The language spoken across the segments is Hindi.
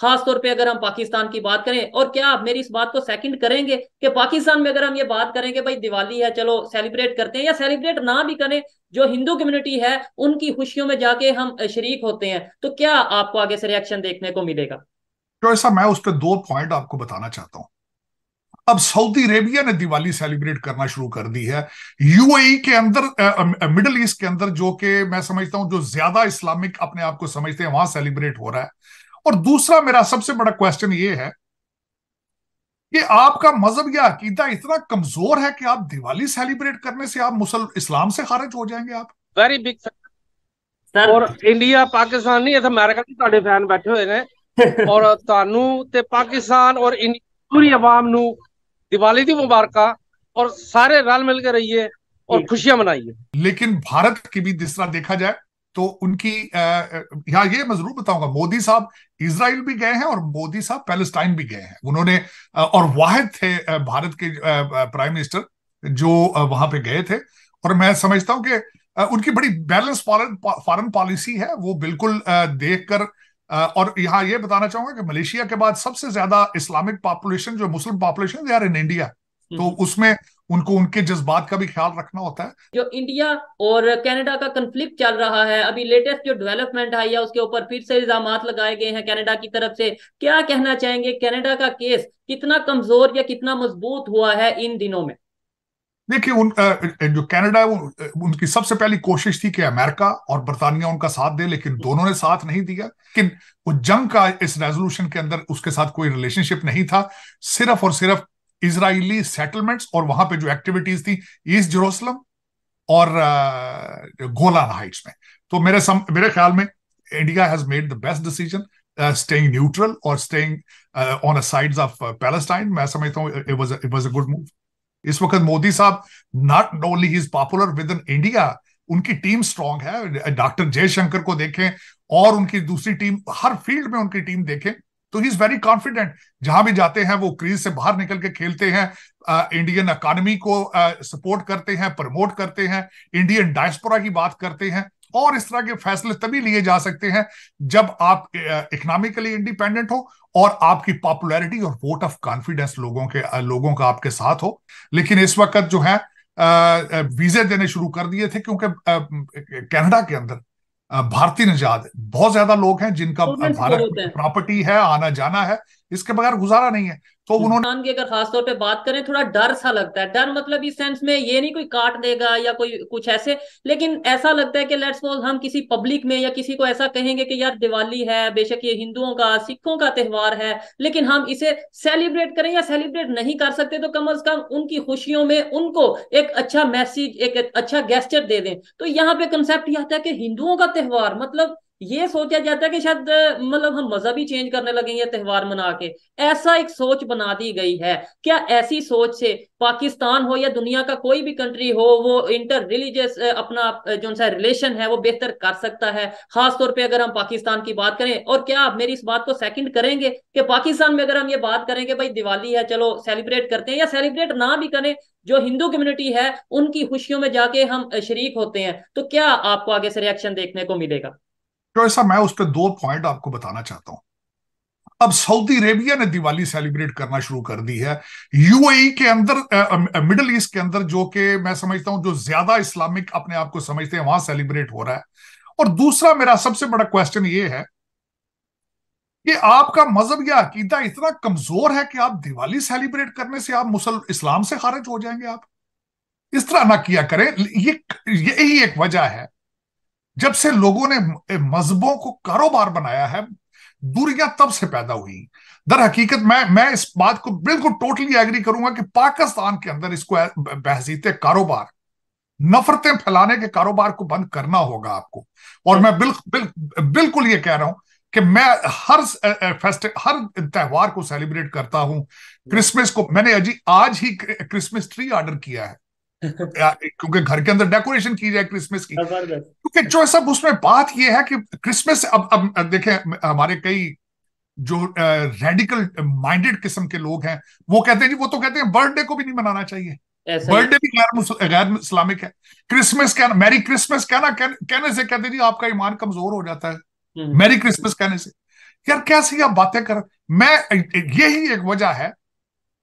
खास तौर पे अगर हम पाकिस्तान की बात करें और क्या आप मेरी इस बात को सेकंड करेंगे कि पाकिस्तान में अगर हम ये बात करेंगे भाई दिवाली है चलो सेलिब्रेट करते हैं या सेलिब्रेट ना भी करें जो हिंदू कम्युनिटी है उनकी खुशियों में जाके हम शरीक होते हैं तो क्या आपको आगे से रिएक्शन देखने को मिलेगा तो ऐसा मैं उस पर दो पॉइंट आपको बताना चाहता हूँ अब सऊदी अरेबिया ने दिवाली सेलिब्रेट करना शुरू कर दी है यूएई e के अंदर मिडिल ईस्ट के अंदर जो कि मैं समझता हूं जो ज्यादा इस्लामिक अपने आप को समझते हैं वहां सेलिब्रेट हो रहा है और दूसरा मेरा सबसे बड़ा क्वेश्चन ये है कि आपका मजहब या अकीदा इतना कमजोर है कि आप दिवाली सेलिब्रेट करने से आप मुसल इस्लाम से खारिज हो जाएंगे आप वेरी बिग और इंडिया पाकिस्तान नहीं अमेरिका के तड़े फैन बैठे हुए हैं और तानू ते पाकिस्तान और पूरी आवाम दिवाली दी मुबारक और सारे रल मिल के रहिए और खुशियां मनाइए लेकिन भारत की भी जिस तरह देखा जाए तो उनकी यहाँ ये मैं जरूर बताऊंगा मोदी साहब इसराइल भी गए हैं और मोदी साहब पैलेस्टाइन भी गए हैं उन्होंने और वाहिद थे भारत के प्राइम मिनिस्टर जो वहां पे गए थे और मैं समझता हूं कि उनकी बड़ी बैलेंस फॉरन पॉलिसी है वो बिल्कुल देख कर और यहाँ ये बताना चाहूंगा कि मलेशिया के बाद सबसे ज्यादा इस्लामिक पॉपुलेशन जो Muslim population they are in India तो हम्म। उसमें उनको उनके जज्बात का भी ख्याल रखना होता है जो इंडिया और कनाडा का कंफ्लिक्ट चल रहा है अभी लेटेस्ट जो डेवलपमेंट आई है उसके ऊपर फिर से इल्जाम लगाए गए हैं कनाडा की तरफ से क्या कहना चाहेंगे कनाडा का केस कितना कमजोर या कितना मजबूत हुआ है इन दिनों में देखिए उन जो कनाडा है उनकी सबसे पहली कोशिश थी कि अमेरिका और बर्तानिया उनका साथ दे लेकिन दोनों ने साथ नहीं दिया लेकिन वो जंग का इस रेजोल्यूशन के अंदर उसके साथ कोई रिलेशनशिप नहीं था सिर्फ और सिर्फ इसराइली सेटलमेंट्स और वहां पे जो एक्टिविटीज थी ईस्ट जरूसलम और गोलान uh, हाइट्स में तो मेरे सम, मेरे ख्याल में India has made the best decision staying neutral और staying on sides of Palestine मैं समझता हूँ it was a good move इस वक्त मोदी साहब not only is popular with in India उनकी टीम स्ट्रांग है डॉक्टर जयशंकर को देखें और उनकी दूसरी टीम हर फील्ड में उनकी टीम देखें तो ही इज वेरी कॉन्फिडेंट जहां भी जाते हैं वो क्रीज से बाहर निकल के खेलते हैं इंडियन अकानमी को सपोर्ट करते हैं प्रमोट करते हैं इंडियन डायस्पोरा की बात करते हैं और इस तरह के फैसले तभी लिए जा सकते हैं जब आप इकोनॉमिकली इंडिपेंडेंट हो और आपकी पॉपुलैरिटी और वोट ऑफ कॉन्फिडेंस लोगों के लोगों का आपके साथ हो लेकिन इस वक्त जो है वीजे देने शुरू कर दिए थे क्योंकि कनाडा के अंदर भारतीय नजाद बहुत ज्यादा लोग हैं जिनका तो भारत प्रॉपर्टी है आना जाना है इसके बगैर गुजारा नहीं है तो उन्होंने इंसान की अगर खासतौर पे बात करें थोड़ा डर सा लगता है डर मतलब इस सेंस में ये नहीं कोई काट देगा या कोई कुछ ऐसे लेकिन ऐसा लगता है कि लेट्स सपोज हम किसी पब्लिक में या किसी को ऐसा कहेंगे कि यार दिवाली है बेशक ये हिंदुओं का सिखों का त्यौहार है लेकिन हम इसे सेलिब्रेट करें या सेलिब्रेट नहीं कर सकते तो कम अज कम उनकी खुशियों में उनको एक अच्छा मैसेज एक अच्छा गेस्टर दे दें तो यहाँ पे कंसेप्ट यह आता है कि हिंदुओं का त्यौहार मतलब ये सोचा जाता है कि शायद मतलब हम मजहब ही चेंज करने लगेंगे त्यौहार मना के ऐसा एक सोच बना दी गई है क्या ऐसी सोच से पाकिस्तान हो या दुनिया का कोई भी कंट्री हो वो इंटर रिलीजियस अपना जो सा रिलेशन है वो बेहतर कर सकता है खासतौर पे अगर हम पाकिस्तान की बात करें और क्या आप मेरी इस बात को सेकंड करेंगे कि पाकिस्तान में अगर हम ये बात करें कि भाई दिवाली है चलो सेलिब्रेट करते हैं या सेलिब्रेट ना भी करें जो हिंदू कम्युनिटी है उनकी खुशियों में जाके हम शरीक होते हैं तो क्या आपको आगे से रिएक्शन देखने को मिलेगा ऐसा मैं उस पर दो पॉइंट आपको बताना चाहता हूं अब सऊदी अरेबिया ने दिवाली सेलिब्रेट करना शुरू कर दी है यूएई e के अंदर मिडल ईस्ट के अंदर जो कि मैं समझता हूं जो ज्यादा इस्लामिक अपने आप को समझते हैं वहां सेलिब्रेट हो रहा है और दूसरा मेरा सबसे बड़ा क्वेश्चन ये है कि आपका मजहब या अकीदा इतना कमजोर है कि आप दिवाली सेलिब्रेट करने से आप मुसल इस्लाम से खारिज हो जाएंगे आप इस तरह ना किया करें ये यही एक वजह है जब से लोगों ने मजहबों को कारोबार बनाया है दूरियां तब से पैदा हुई दर हकीकत मैं मैं इस बात को बिल्कुल टोटली एग्री करूंगा कि पाकिस्तान के अंदर इसको बहसीत कारोबार नफरतें फैलाने के कारोबार को बंद करना होगा आपको और मैं बिल, बिल, बिल्कुल ये कह रहा हूं कि मैं हर फेस्ट हर त्यौहार को सेलिब्रेट करता हूं क्रिसमस को मैंने अजी आज ही क्रिसमस ट्री ऑर्डर किया है क्योंकि घर के अंदर डेकोरेशन की जाए क्रिसमस की क्योंकि जो सब उसमें बात यह है कि क्रिसमस अब अब देखें हमारे कई जो रेडिकल माइंडेड किस्म के लोग हैं वो कहते हैं जी वो तो कहते हैं बर्थडे को भी नहीं मनाना चाहिए बर्थडे भी गैर गैर इस्लामिक है क्रिसमस कहना मैरी क्रिसमस कहना कहने से कहते जी आपका ईमान कमजोर हो जाता है मैरी हम्म। क्रिसमस कहने से यार कैसी आप बातें कर मैं यही एक वजह है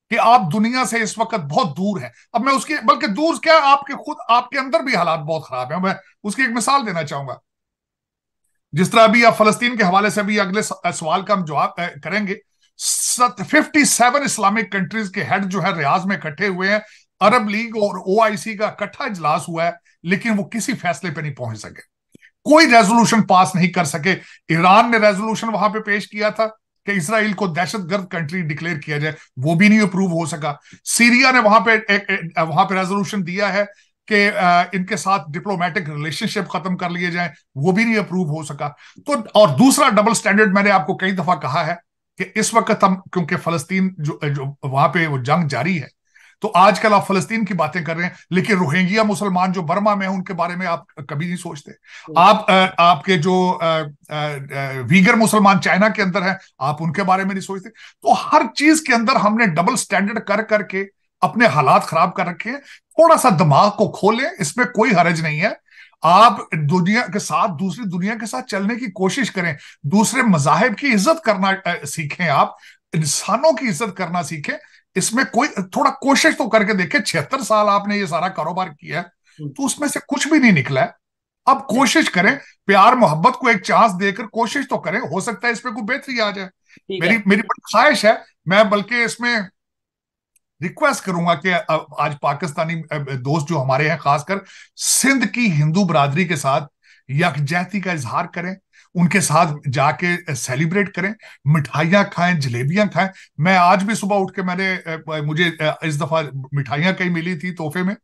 कि आप दुनिया से इस वक्त बहुत दूर हैं अब मैं उसके बल्कि दूर क्या आपके खुद आपके अंदर भी हालात बहुत खराब हैं मैं उसकी एक मिसाल देना चाहूंगा जिस तरह अभी आप फलस्तीन के हवाले से अभी अगले सवाल का हम जवाब करेंगे फिफ्टी सेवन इस्लामिक कंट्रीज के हेड जो है रियाज में इकट्ठे हुए हैं अरब लीग और सी का इकट्ठा इजलास हुआ है लेकिन वो किसी फैसले पर नहीं पहुंच सके कोई रेजोल्यूशन पास नहीं कर सके ईरान ने रेजोल्यूशन वहां पे पेश किया था कि इसराइल को दहशतगर्द कंट्री डिक्लेयर किया जाए वो भी नहीं अप्रूव हो सका सीरिया ने वहां पे वहां पे रेजोल्यूशन दिया है कि इनके साथ डिप्लोमेटिक रिलेशनशिप खत्म कर लिए जाए वो भी नहीं अप्रूव हो सका तो और दूसरा डबल स्टैंडर्ड मैंने आपको कई दफा कहा है कि इस वक्त हम क्योंकि फलस्तीन जो, जो वहां पे वो जंग जारी है तो आजकल आप फलस्तीन की बातें कर रहे हैं लेकिन रोहिंग्या मुसलमान जो बर्मा में है उनके बारे में आप कभी नहीं सोचते हम्म। आप आ, आपके जो वीगर मुसलमान चाइना के अंदर है आप उनके बारे में नहीं सोचते तो हर चीज के अंदर हमने डबल स्टैंडर्ड कर करके अपने हालात खराब कर रखे हैं थोड़ा सा दिमाग को खोलें इसमें कोई हरज नहीं है आप दुनिया के साथ दूसरी दुनिया के साथ चलने की कोशिश करें दूसरे मजाहब की इज्जत करना सीखें आप इंसानों की इज्जत करना सीखें इसमें कोई थोड़ा कोशिश तो करके देखे छिहत्तर साल आपने ये सारा कारोबार किया है हम्म। तो उसमें से कुछ भी नहीं निकला है अब कोशिश करें प्यार मोहब्बत को एक चांस देकर कोशिश तो करें हो सकता है इसमें कोई बेहतरी आ जाए मेरी मेरी बड़ी ख्वाहिश है मैं बल्कि इसमें रिक्वेस्ट करूंगा कि आज पाकिस्तानी दोस्त जो हमारे हैं खासकर सिंध की हिंदू बरादरी के साथ यकजहती का इजहार करें उनके साथ जाके सेलिब्रेट करें मिठाइयाँ खाएं जलेबियाँ खाएं मैं आज भी सुबह उठ के मैंने मुझे इस दफा मिठाइयाँ कहीं मिली थी तोहफे में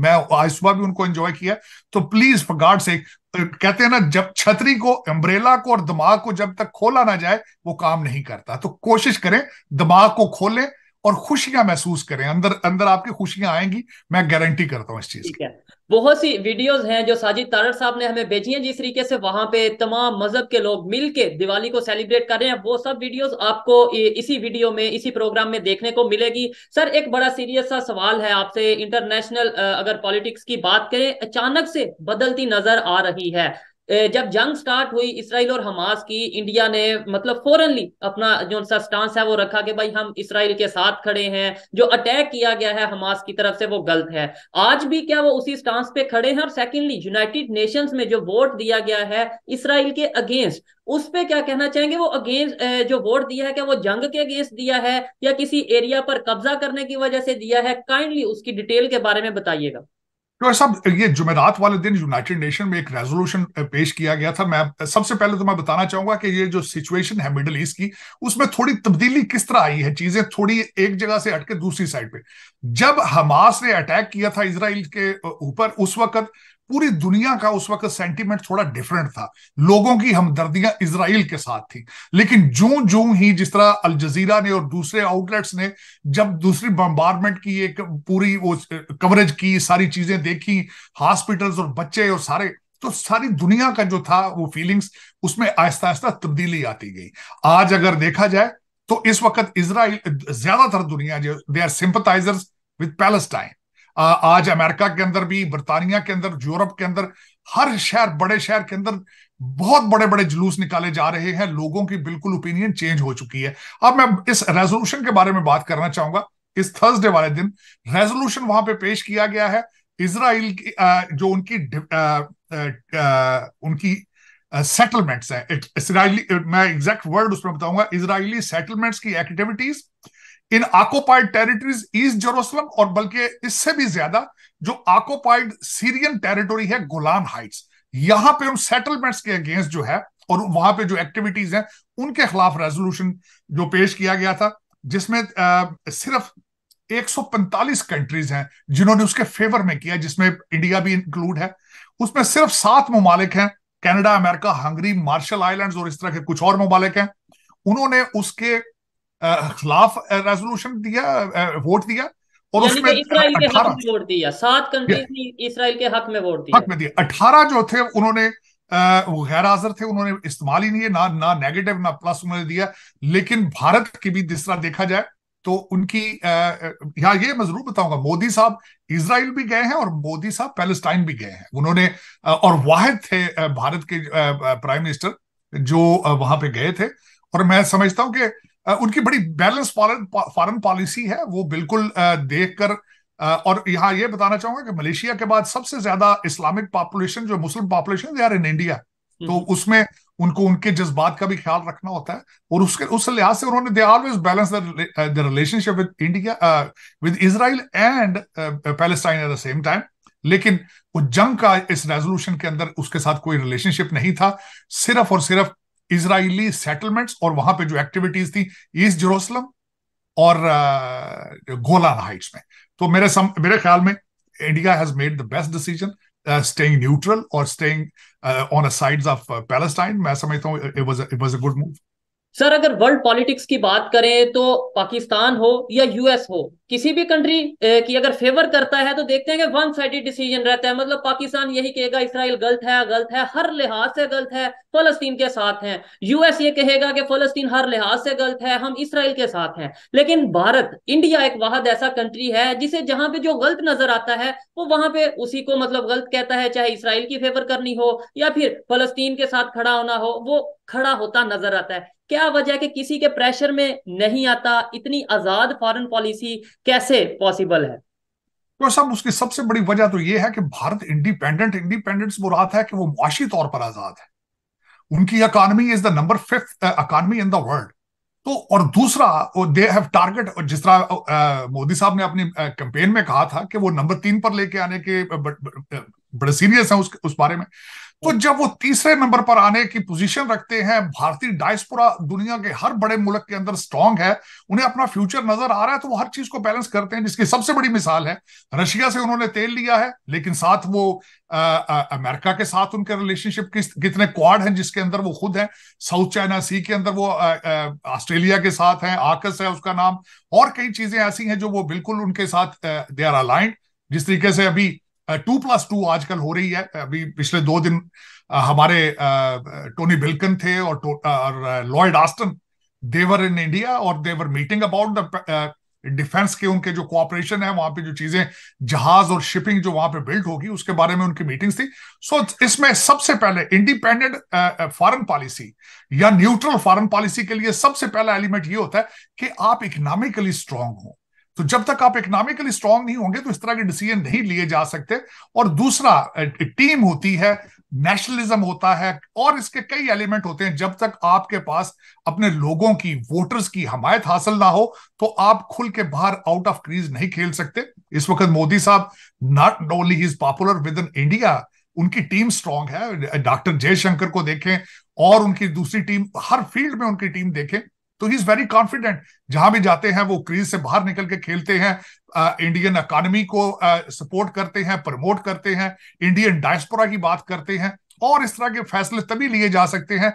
मैं आज सुबह भी उनको एंजॉय किया तो प्लीज फॉर गॉड से कहते हैं ना जब छतरी को अम्ब्रेला को और दिमाग को जब तक खोला ना जाए वो काम नहीं करता तो कोशिश करें दिमाग को खोलें और खुशियां महसूस करें अंदर अंदर आपकी खुशियां आएंगी मैं गारंटी करता हूँ इस चीज की बहुत सी वीडियोस हैं जो साजिद तारड़ साहब ने हमें भेजी हैं जिस तरीके से वहां पे तमाम मजहब के लोग मिलके दिवाली को सेलिब्रेट कर रहे हैं वो सब वीडियोस आपको इसी वीडियो में इसी प्रोग्राम में देखने को मिलेगी सर एक बड़ा सीरियस सा सवाल है आपसे इंटरनेशनल अगर पॉलिटिक्स की बात करें अचानक से बदलती नजर आ रही है जब जंग स्टार्ट हुई इसराइल और हमास की इंडिया ने मतलब फॉरनली अपना जो सा स्टांस है वो रखा कि भाई हम इसराइल के साथ खड़े हैं जो अटैक किया गया है हमास की तरफ से वो गलत है आज भी क्या वो उसी स्टांस पे खड़े हैं और सेकेंडली यूनाइटेड नेशंस में जो वोट दिया गया है इसराइल के अगेंस्ट उस पर क्या कहना चाहेंगे वो अगेंस्ट जो वोट दिया है क्या वो जंग के अगेंस्ट दिया है या किसी एरिया पर कब्जा करने की वजह से दिया है काइंडली उसकी डिटेल के बारे में बताइएगा तो सब ये जुमेरात वाले दिन यूनाइटेड नेशन में एक रेजोल्यूशन पेश किया गया था मैं सबसे पहले तो मैं बताना चाहूंगा कि ये जो सिचुएशन है मिडल ईस्ट की उसमें थोड़ी तब्दीली किस तरह आई है चीजें थोड़ी एक जगह से हटके दूसरी साइड पे जब हमास ने अटैक किया था इसराइल के ऊपर उस वक्त पूरी दुनिया का उस वक्त सेंटीमेंट थोड़ा डिफरेंट था लोगों की हमदर्दियां इसराइल के साथ थी लेकिन जो जो ही जिस तरह अल जजीरा ने और दूसरे आउटलेट्स ने जब दूसरी बम्बारमेंट की एक पूरी वो कवरेज की सारी चीजें देखी हॉस्पिटल्स और बच्चे और सारे तो सारी दुनिया का जो था वो फीलिंग्स उसमें आहिस्ता आहिस्ता तब्दीली आती गई आज अगर देखा जाए तो इस वक्त इसराइल ज्यादातर दुनिया जो they are sympathisers with Palestine आज अमेरिका के अंदर भी बरतानिया के अंदर यूरोप के अंदर हर शहर बड़े शहर के अंदर बहुत बड़े बड़े जुलूस निकाले जा रहे हैं लोगों की बिल्कुल ओपिनियन चेंज हो चुकी है अब मैं इस रेजोल्यूशन के बारे में बात करना चाहूंगा इस थर्सडे वाले दिन रेजोल्यूशन वहां पे पेश किया गया है इसराइल की जो उनकी उनकी सेटलमेंट्स है इसराइली मैं एग्जैक्ट वर्ड उसमें बताऊंगा इसराइली सेटलमेंट्स की activities in occupied territories East Jerusalem और बल्कि इससे भी ज्यादा जो आकोपाइड सीरियन टेरिटोरी है गोलान हाइट्स यहां पे उन सेटलमेंट्स के अगेंस्ट जो है और वहां पे जो एक्टिविटीज हैं उनके खिलाफ रेजोल्यूशन जो पेश किया गया था जिसमें सिर्फ 145 कंट्रीज हैं जिन्होंने उसके फेवर में किया जिसमें इंडिया भी इंक्लूड है उसमें सिर्फ सात ममालिक हैं Canada America Hungary Marshall Islands और इस तरह के कुछ और ममालिक हैं उन्होंने उसके खिलाफ रेजोल्यूशन दिया वोट दिया और उसमें इसराइल के हक में वोट दिया सात कंट्रीज ने इसराइल के हक में वोट दिया हक में दिया अठारह जो थे उन्होंने वो गैर हाजिर थे उन्होंने इस्तेमाल ही नहीं है ना ना नेगेटिव ना प्लस उन्होंने दिया लेकिन भारत की भी जिस तरह देखा जाए तो उनकी यहाँ ये मैं जरूर बताऊंगा मोदी साहब इसराइल भी गए हैं और मोदी साहब पैलेस्टाइन भी गए हैं उन्होंने और वाहिद थे भारत के प्राइम मिनिस्टर जो वहां पे गए थे और मैं समझता हूं कि उनकी बड़ी बैलेंस फॉरन पॉलिसी है वो बिल्कुल देख कर और यहाँ ये बताना चाहूंगा कि मलेशिया के बाद सबसे ज्यादा इस्लामिक पॉपुलेशन जो मुस्लिम पॉपुलेशन यार इन इंडिया तो उसमें उनको उनके जज्बात का भी ख्याल रखना होता है और उसके उस लिहाज से उन्होंने they always balance the relationship with India with Israel and Palestine at the same time लेकिन वो जंग का इस रेजोल्यूशन के अंदर उसके साथ कोई रिलेशनशिप नहीं था सिर्फ और सिर्फ इसराइली सेटलमेंट्स और वहां पे जो एक्टिविटीज थी ईस्ट जेरोसलम और गोलान uh, हाइट्स में तो मेरे सम, मेरे ख्याल में India has made the best decision staying neutral और staying on sides of Palestine मैं समझता हूँ it was it was a good move sir अगर वर्ल्ड पॉलिटिक्स की बात करें तो पाकिस्तान हो या यूएस हो किसी भी कंट्री की अगर फेवर करता है तो देखते हैं कि वन साइडेड डिसीजन रहता है मतलब पाकिस्तान यही कहेगा इसराइल गलत है गलत है हर लिहाज से गलत है फलस्तीन के साथ है यूएस ये कहेगा कि फलस्तीन हर लिहाज से गलत है हम इसराइल के साथ हैं लेकिन भारत इंडिया एक वाहद ऐसा कंट्री है जिसे जहां पे जो गलत नजर आता है वो वहां पे उसी को मतलब गलत कहता है चाहे इसराइल की फेवर करनी हो या फिर फलस्तीन के साथ खड़ा होना हो वो खड़ा होता नजर आता है क्या वजह है कि किसी के प्रेशर में नहीं आता इतनी आजाद फॉरेन पॉलिसी कैसे पॉसिबल है तो सब उसकी सबसे बड़ी वजह तो यह है कि भारत इंडिपेंडेंट इंडिपेंडेंस बुरात है कि वो मुआशी तौर पर आजाद है उनकी economy is the number fifth economy in the world तो और दूसरा दे हैव टारगेट जिस तरह uh, मोदी साहब ने अपनी कैंपेन uh, में कहा था कि वो नंबर तीन पर लेके आने के uh, बड़े सीरियस हैं उस, उस बारे में तो जब वो तीसरे नंबर पर आने की पोजीशन रखते हैं भारतीय डायस्पोरा दुनिया के हर बड़े मुल्क के अंदर स्ट्रांग है उन्हें अपना फ्यूचर नजर आ रहा है तो वो हर चीज को बैलेंस करते हैं जिसकी सबसे बड़ी मिसाल है रशिया से उन्होंने तेल लिया है लेकिन साथ वो आ, आ, अमेरिका के साथ उनके रिलेशनशिप किस कितने क्वाड हैं जिसके अंदर वो खुद हैं साउथ चाइना सी के अंदर वो ऑस्ट्रेलिया के साथ हैं आकस है उसका नाम और कई चीजें ऐसी हैं जो वो बिल्कुल उनके साथ दे आर अलाइंड जिस तरीके से अभी टू प्लस टू आजकल हो रही है अभी पिछले दो दिन uh, हमारे टोनी uh, बिल्कन थे और uh, और Lloyd Austin they were in India और their meeting about the defence के उनके जो कोऑपरेशन है वहां पे जो चीजें जहाज और शिपिंग जो वहां पे बिल्ड होगी उसके बारे में उनकी मीटिंग्स थी सो so, इसमें सबसे पहले इंडिपेंडेंट फॉरेन पॉलिसी या न्यूट्रल फॉरेन पॉलिसी के लिए सबसे पहला एलिमेंट ये होता है कि आप इकोनॉमिकली स्ट्रांग हो तो जब तक आप इकोनॉमिकली स्ट्रांग नहीं होंगे तो इस तरह के डिसीजन नहीं लिए जा सकते और दूसरा टीम होती है नेशनलिज्म होता है और इसके कई एलिमेंट होते हैं जब तक आपके पास अपने लोगों की वोटर्स की हमायत हासिल ना हो तो आप खुल के बाहर आउट ऑफ क्रीज नहीं खेल सकते इस वक्त मोदी साहब not only is popular with in India उनकी टीम स्ट्रांग है डॉक्टर जयशंकर को देखें और उनकी दूसरी टीम हर फील्ड में उनकी टीम देखें तो ही इज वेरी कॉन्फिडेंट जहां भी जाते हैं वो क्रीज से बाहर निकल के खेलते हैं इंडियन इकोनॉमी को सपोर्ट करते हैं प्रमोट करते हैं इंडियन डायस्पोरा की बात करते हैं और इस तरह के फैसले तभी लिए जा सकते हैं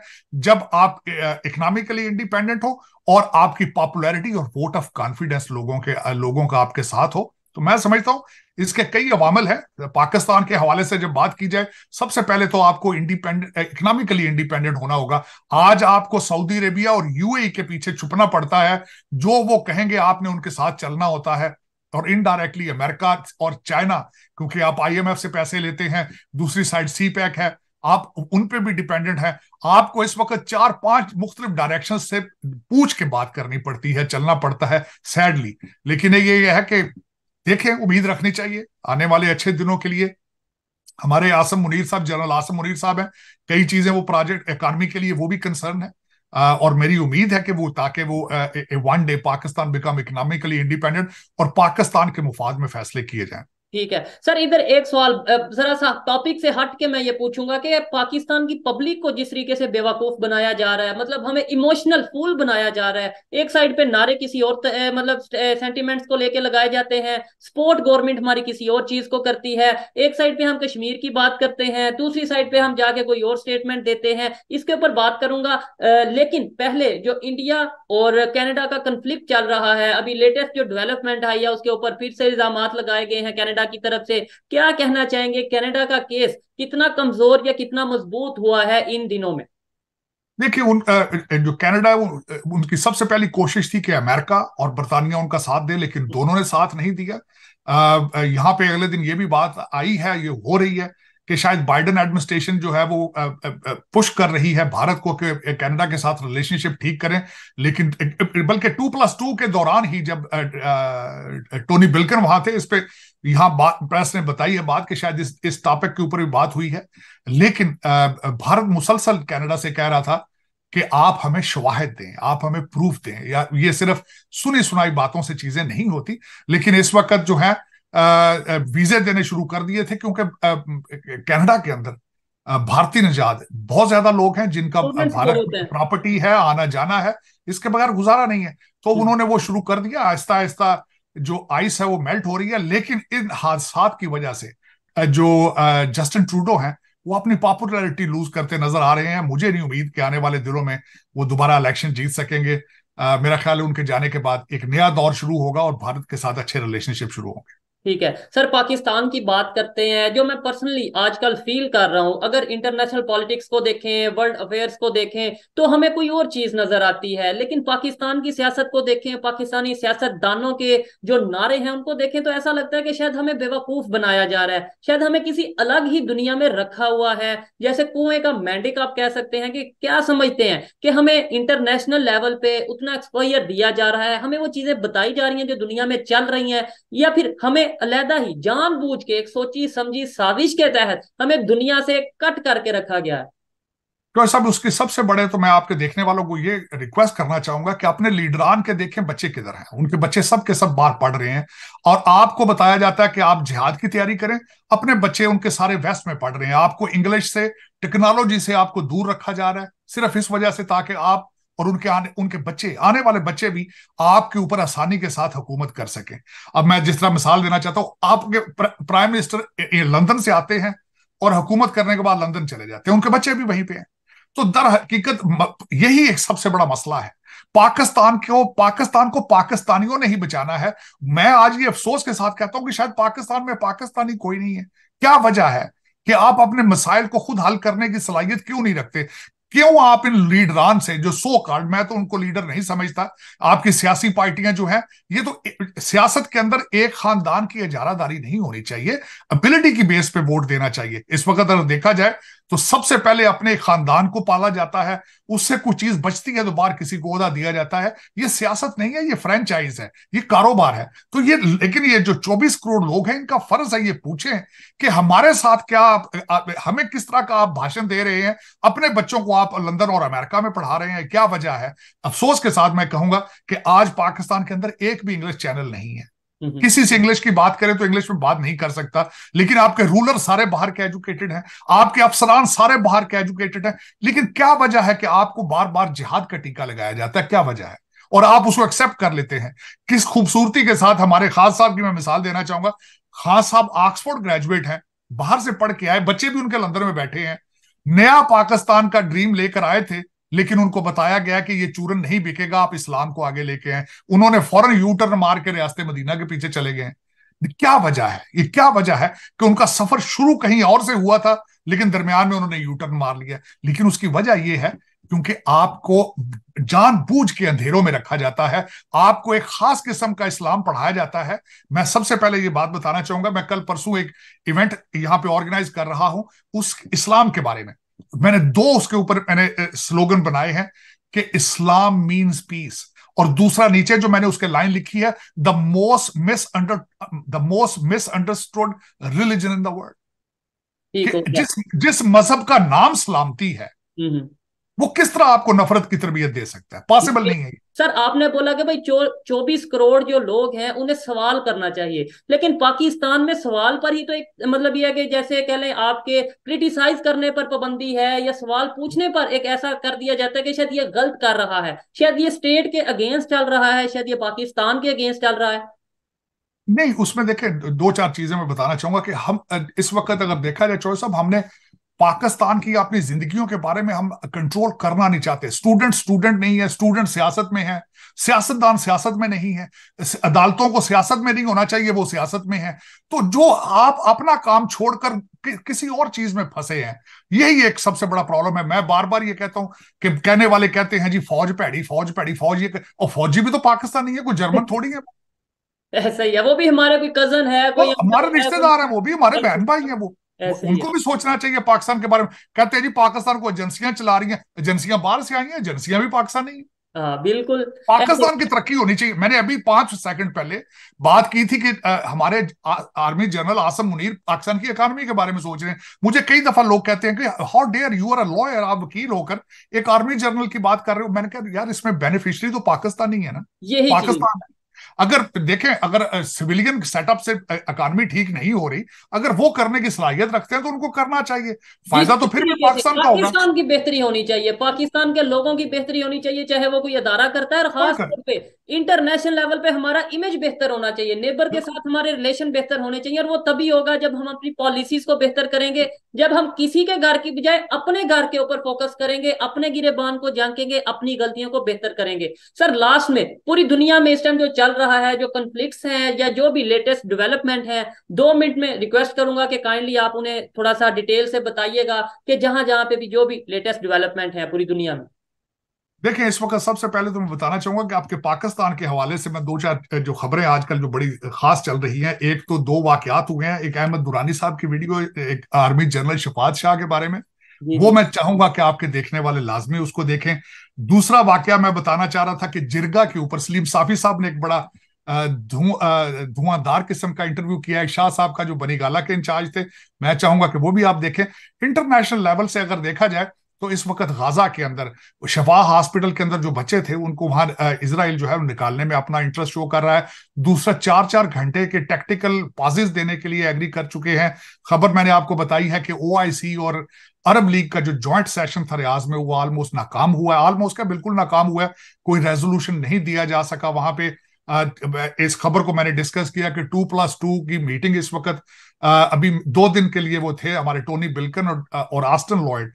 जब आप इकोनॉमिकली इंडिपेंडेंट हो और आपकी पॉपुलैरिटी और वोट ऑफ कॉन्फिडेंस लोगों के लोगों का आपके साथ हो तो मैं समझता हूं इसके कई अवामल हैं पाकिस्तान के हवाले से जब बात की जाए सबसे पहले तो आपको इंडिपेंडेंट इकोनॉमिकली इंडिपेंडेंट होना होगा आज आपको सऊदी अरेबिया और यूएई के पीछे छुपना पड़ता है जो वो कहेंगे आपने उनके साथ चलना होता है और इनडायरेक्टली अमेरिका और चाइना क्योंकि आप आईएमएफ से पैसे लेते हैं दूसरी साइड सी पैक है आप उन पे भी डिपेंडेंट हैं आपको इस वक्त चार पांच मुख्तलिफ डायरेक्शन से पूछ के बात करनी पड़ती है चलना पड़ता है सैडली लेकिन ये, ये है कि देखें उम्मीद रखनी चाहिए आने वाले अच्छे दिनों के लिए हमारे आसम मुनीर साहब जनरल आसम मुनीर साहब हैं कई चीजें वो प्रोजेक्ट इकॉनमी के लिए वो भी कंसर्न है और मेरी उम्मीद है कि वो ताकि वो one day Pakistan become economically independent और पाकिस्तान के मुफाद में फैसले किए जाएं ठीक है सर इधर एक सवाल जरा सा टॉपिक से हट के मैं ये पूछूंगा कि पाकिस्तान की पब्लिक को जिस तरीके से बेवकूफ बनाया जा रहा है मतलब हमें इमोशनल फूल बनाया जा रहा है एक साइड पे नारे किसी और ए, मतलब सेंटीमेंट्स को लेके लगाए जाते हैं सपोर्ट गवर्नमेंट हमारी किसी और चीज को करती है एक साइड पे हम कश्मीर की बात करते हैं दूसरी साइड पे हम जाके कोई और स्टेटमेंट देते हैं इसके ऊपर बात करूंगा लेकिन पहले जो इंडिया और कैनेडा का कंफ्लिक्ट चल रहा है अभी लेटेस्ट जो डेवलपमेंट आई है उसके ऊपर फिर से इल्जाम लगाए गए हैं कैनेडा कनाडा की तरफ से क्या कहना चाहेंगे कनाडा का केस कितना कमजोर या कितना मजबूत हुआ है इन दिनों में देखिए उन जो कनाडा है उनकी सबसे पहली कोशिश थी कि अमेरिका और बरतानिया उनका साथ दे लेकिन दोनों ने साथ नहीं दिया यहाँ पे अगले दिन ये भी बात आई है ये हो रही है कि शायद बाइडन एडमिनिस्ट्रेशन जो है वो पुश कर रही है भारत को कि कनाडा के साथ रिलेशनशिप ठीक करें लेकिन बल्कि टू प्लस टू के दौरान ही जब टोनी बिल्कन वहां थे इस पर यहाँ बात प्रेस ने बताई है बात कि शायद इस इस टॉपिक के ऊपर भी बात हुई है लेकिन भारत मुसलसल कनाडा से कह रहा था कि आप हमें शवाहद दें आप हमें प्रूफ दें या ये सिर्फ सुनी सुनाई बातों से चीजें नहीं होती लेकिन इस वक्त जो है वीजे देने शुरू कर दिए थे क्योंकि कनाडा के अंदर भारतीय निजात बहुत ज्यादा लोग हैं जिनका भारत प्रॉपर्टी है आना जाना है इसके बगैर गुजारा नहीं है तो हम्म। उन्होंने वो शुरू कर दिया आहिस्ता आहिस्ता जो आइस है वो मेल्ट हो रही है लेकिन इन हादसा की वजह से जो जस्टिन ट्रूडो हैं वो अपनी पॉपुलरिटी लूज करते नजर आ रहे हैं मुझे नहीं उम्मीद कि आने वाले दिनों में वो दोबारा इलेक्शन जीत सकेंगे मेरा ख्याल है उनके जाने के बाद एक नया दौर शुरू होगा और भारत के साथ अच्छे रिलेशनशिप शुरू होंगे ठीक है सर पाकिस्तान की बात करते हैं जो मैं पर्सनली आजकल फील कर रहा हूं अगर इंटरनेशनल पॉलिटिक्स को देखें वर्ल्ड अफेयर्स को देखें तो हमें कोई और चीज नजर आती है लेकिन पाकिस्तान की सियासत को देखें पाकिस्तानी सियासतदानों के जो नारे हैं उनको देखें तो ऐसा लगता है कि शायद हमें बेवकूफ बनाया जा रहा है शायद हमें किसी अलग ही दुनिया में रखा हुआ है जैसे कुएं का मैंडिक आप कह सकते हैं कि क्या समझते हैं कि हमें इंटरनेशनल लेवल पे उतना एक्सपोयर दिया जा रहा है हमें वो चीजें बताई जा रही हैं जो दुनिया में चल रही हैं या फिर हमें अलहदा ही जानबूझ के एक सोची समझी साजिश के तहत हमें दुनिया से कट करके रखा गया है तो सब उसके सबसे बड़े तो मैं आपके देखने वालों को ये रिक्वेस्ट करना चाहूंगा कि अपने लीडरान के देखें बच्चे किधर हैं उनके बच्चे सब के सब बाहर पढ़ रहे हैं और आपको बताया जाता है कि आप जिहाद की तैयारी करें अपने बच्चे उनके सारे वेस्ट में पढ़ रहे हैं आपको इंग्लिश से टेक्नोलॉजी से आपको दूर रखा जा रहा है सिर्फ इस वजह से ताकि आप और उनके आने उनके बच्चे आने वाले बच्चे भी आपके ऊपर आसानी के साथ हुकूमत कर सकें अब मैं जिस तरह मिसाल देना चाहता हूं आपके प्राइम मिनिस्टर लंदन से आते हैं और हुकूमत करने के बाद लंदन चले जाते हैं उनके बच्चे भी वहीं पे हैं तो दर हकीकत यही एक सबसे बड़ा मसला है पाकिस्तान को पाकिस्तान को पाकिस्तानियों ने ही बचाना है मैं आज ये अफसोस के साथ कहता हूं कि शायद पाकिस्तान में पाकिस्तानी कोई नहीं है क्या वजह है कि आप अपने मसाइल को खुद हल करने की सलाहियत क्यों नहीं रखते क्यों आप इन लीडरान से जो सो कार्ड मैं तो उनको लीडर नहीं समझता आपकी सियासी पार्टियां जो है ये तो सियासत के अंदर एक खानदान की इजारादारी नहीं होनी चाहिए अबिलिटी की बेस पे वोट देना चाहिए इस वक्त अगर देखा जाए तो सबसे पहले अपने खानदान को पाला जाता है उससे कुछ चीज बचती है तो बाहर किसी को उदा दिया जाता है ये सियासत नहीं है ये फ्रेंचाइज है ये कारोबार है तो ये लेकिन ये जो 24 करोड़ लोग हैं इनका फर्ज है ये पूछें कि हमारे साथ क्या आप हमें किस तरह का आप भाषण दे रहे हैं अपने बच्चों को आप लंदन और अमेरिका में पढ़ा रहे हैं क्या वजह है अफसोस के साथ मैं कहूंगा कि आज पाकिस्तान के अंदर एक भी इंग्लिश चैनल नहीं है किसी से इंग्लिश की बात करें तो इंग्लिश में बात नहीं कर सकता लेकिन आपके रूलर सारे बाहर के एजुकेटेड हैं आपके अफसरान सारे बाहर के एजुकेटेड हैं लेकिन क्या वजह है कि आपको बार बार जिहाद का टीका लगाया जाता है क्या वजह है और आप उसको एक्सेप्ट कर लेते हैं किस खूबसूरती के साथ हमारे खास साहब की मैं मिसाल देना चाहूंगा खास साहब ऑक्सफोर्ड ग्रेजुएट हैं बाहर से पढ़ के आए बच्चे भी उनके लंदर में बैठे हैं नया पाकिस्तान का ड्रीम लेकर आए थे लेकिन उनको बताया गया कि ये चूरन नहीं बिकेगा आप इस्लाम को आगे लेके आए उन्होंने फौरन यू टर्न मार के रियाते मदीना के पीछे चले गए क्या वजह है ये क्या वजह है कि उनका सफर शुरू कहीं और से हुआ था लेकिन दरमियान में उन्होंने यू टर्न मार लिया लेकिन उसकी वजह यह है क्योंकि आपको जानबूझ के अंधेरों में रखा जाता है आपको एक खास किस्म का इस्लाम पढ़ाया जाता है मैं सबसे पहले ये बात बताना चाहूंगा मैं कल परसों एक इवेंट यहां पे ऑर्गेनाइज कर रहा हूं उस इस्लाम के बारे में मैंने दो उसके ऊपर मैंने स्लोगन बनाए हैं कि इस्लाम मीन्स पीस और दूसरा नीचे जो मैंने उसके लाइन लिखी है the most miss under the most misunderstood religion in the world जिस जिस मजहब का नाम सलामती है हम्म, हम्म। वो किस तरह आपको नफरत की तरबियत दे सकता है पॉसिबल नहीं है सर आपने बोला कि भाई चौबीस करोड़ जो लोग हैं उन्हें सवाल करना चाहिए लेकिन पाकिस्तान में सवाल पर ही तो एक मतलब यह है कि जैसे कह लें आपके क्रिटिसाइज करने पर पाबंदी है या सवाल पूछने पर एक ऐसा कर दिया जाता है कि शायद ये गलत कर रहा है शायद ये स्टेट के अगेंस्ट चल रहा है शायद ये पाकिस्तान के अगेंस्ट चल रहा है नहीं उसमें देखे दो चार चीजें मैं बताना चाहूंगा कि हम इस वक्त अगर देखा जाए चौधरी साहब हमने पाकिस्तान की अपनी जिंदगियों के बारे में हम कंट्रोल करना नहीं चाहते स्टूडेंट स्टूडेंट नहीं है स्टूडेंट सियासत में है सियासतदान सियासत में नहीं है अदालतों को सियासत में नहीं होना चाहिए वो सियासत में है तो जो आप अपना काम छोड़कर कि, किसी और चीज में फंसे हैं यही एक सबसे बड़ा प्रॉब्लम है मैं बार बार ये कहता हूं कि कहने वाले कहते हैं जी फौज पैड़ी फौज पैड़ी फौज ये और फौजी भी तो पाकिस्तानी है कोई जर्मन थोड़ी है ऐसा ही है वो भी हमारा कोई कजन है कोई हमारे रिश्तेदार है वो भी हमारे बहन भाई है वो उनको भी सोचना चाहिए पाकिस्तान के बारे में कहते हैं जी पाकिस्तान को एजेंसियां चला रही हैं एजेंसियां बाहर से आई हैं एजेंसियां भी पाकिस्तानी है हाँ, बिल्कुल पाकिस्तान की तरक्की होनी चाहिए मैंने अभी पांच सेकंड पहले बात की थी कि आ, हमारे आ, आर्मी जनरल आसम मुनीर पाकिस्तान की इकानमी के बारे में सोच रहे हैं मुझे कई दफा लोग कहते हैं कि how dare you are a lawyer आप वकील होकर एक आर्मी जनरल की बात कर रहे हो मैंने कहा यार इसमें बेनिफिशियरी तो पाकिस्तानी है ना यही पाकिस्तान अगर देखें अगर सिविलियन सेटअप से इकोनॉमी ठीक नहीं हो रही अगर वो करने की सलाहियत रखते हैं तो उनको करना चाहिए फायदा तो फिर भी पाकिस्तान का होगा पाकिस्तान की बेहतरी होनी चाहिए पाकिस्तान के लोगों की बेहतरी होनी चाहिए चाहे वो कोई अदारा करता है और खास तौर पे इंटरनेशनल लेवल पे हमारा इमेज बेहतर होना चाहिए नेबर के साथ हमारे रिलेशन बेहतर होने चाहिए और वो तभी होगा जब हम अपनी पॉलिसीज को बेहतर करेंगे जब हम किसी के घर की बजाय अपने घर के ऊपर फोकस करेंगे अपने गिरेबान को झांकेंगे अपनी गलतियों को बेहतर करेंगे सर लास्ट में पूरी दुनिया में इस टाइम जो चल रहा रहा है जो कॉन्फ्लिक्ट हैं या जो भी लेटेस्ट डेवलपमेंट है दो मिनट में रिक्वेस्ट करूंगा कि काइंडली आप उन्हें थोड़ा सा डिटेल से बताइएगा कि जहां जहां पे भी जो भी लेटेस्ट डेवलपमेंट है पूरी दुनिया में देखिए इस वक्त सबसे पहले तो मैं बताना चाहूंगा कि आपके पाकिस्तान के हवाले से मैं दो चार जो खबरें आजकल जो बड़ी खास चल रही हैं एक तो दो वाकयात हुए हैं एक अहमद दुरानी साहब की वीडियो एक आर्मी जनरल शफात शाह के बारे में वो मैं चाहूंगा कि आपके देखने वाले लाजमी उसको देखें दूसरा वाक्य मैं बताना चाह रहा था कि जिरगा के ऊपर सलीम साफी साहब ने एक बड़ा धुआंधार किस्म का इंटरव्यू किया है शाह साहब का जो बनीगाला के इंचार्ज थे मैं चाहूंगा कि वो भी आप देखें इंटरनेशनल लेवल से अगर देखा जाए तो इस वक्त गाजा के अंदर शफा हॉस्पिटल के अंदर जो बच्चे थे उनको वहां इसराइल जो है निकालने में अपना इंटरेस्ट शो कर रहा है दूसरा चार चार घंटे के टेक्टिकल पॉजिज देने के लिए एग्री कर चुके हैं खबर मैंने आपको बताई है कि ओ और अरब लीग का जो जॉइंट सेशन था रियाज में वो ऑलमोस्ट नाकाम हुआ है ऑलमोस्ट का बिल्कुल नाकाम हुआ है कोई रेजोल्यूशन नहीं दिया जा सका वहां पे इस खबर को मैंने डिस्कस किया कि टू प्लस टू की मीटिंग इस वक्त अभी दो दिन के लिए वो थे हमारे टोनी बिल्कन और और आस्टन लॉयड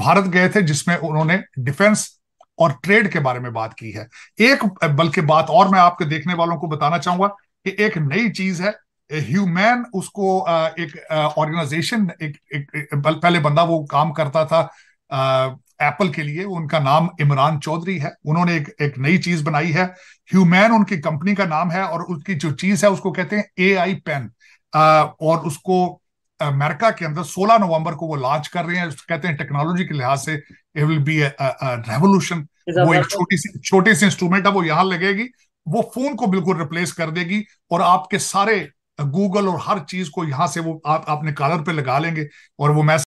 भारत गए थे जिसमें उन्होंने डिफेंस और ट्रेड के बारे में बात की है एक बल्कि बात और मैं आपके देखने वालों को बताना चाहूंगा कि एक नई चीज है ह्यूमैन उसको एक ऑर्गेनाइजेशन एक, एक, एक पहले बंदा वो काम करता था एप्पल के लिए उनका नाम इमरान चौधरी है उन्होंने एक एक नई चीज बनाई है ह्यूमैन उनकी कंपनी का नाम है और उसकी जो चीज है उसको कहते हैं ए आई पेन और उसको अमेरिका के अंदर 16 नवंबर को वो लॉन्च कर रहे हैं कहते हैं टेक्नोलॉजी के लिहाज से इट विल बी रेवोल्यूशन वो एक छोटी सी छोटी सी इंस्ट्रूमेंट है वो यहाँ लगेगी वो फोन को बिल्कुल रिप्लेस कर देगी और आपके सारे गूगल और हर चीज को यहाँ से वो आप अपने कॉलर पे लगा लेंगे और वो मैसेज